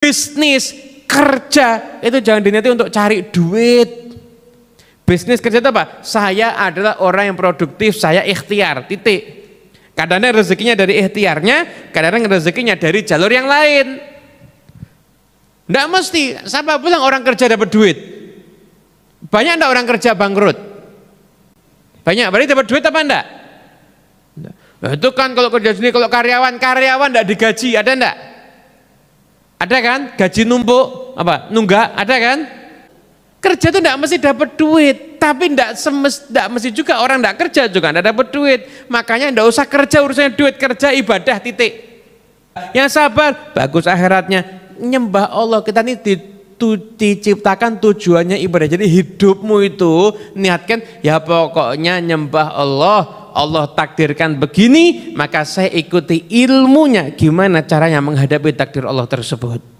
bisnis kerja itu jangan diniati untuk cari duit bisnis kerja itu apa saya adalah orang yang produktif saya ikhtiar titik kadangnya kadang rezekinya dari ikhtiarnya kadang-kadang rezekinya dari jalur yang lain tidak mesti siapa bilang orang kerja dapat duit banyak enggak orang kerja bangkrut banyak berarti dapat duit apa enggak nah, itu kan kalau kerja sini kalau karyawan karyawan tidak digaji ada enggak ada kan? Gaji numpuk, apa? Nunggak, ada kan? Kerja tuh tidak mesti dapat duit, tapi tidak semes, tidak mesti juga orang tidak kerja juga tidak dapat duit. Makanya tidak usah kerja urusannya duit, kerja ibadah titik. Yang sabar, bagus akhiratnya. Nyembah Allah kita ini tu, diciptakan tujuannya ibadah. Jadi hidupmu itu niatkan ya pokoknya nyembah Allah. Allah takdirkan begini, maka saya ikuti ilmunya. Gimana caranya menghadapi takdir Allah tersebut?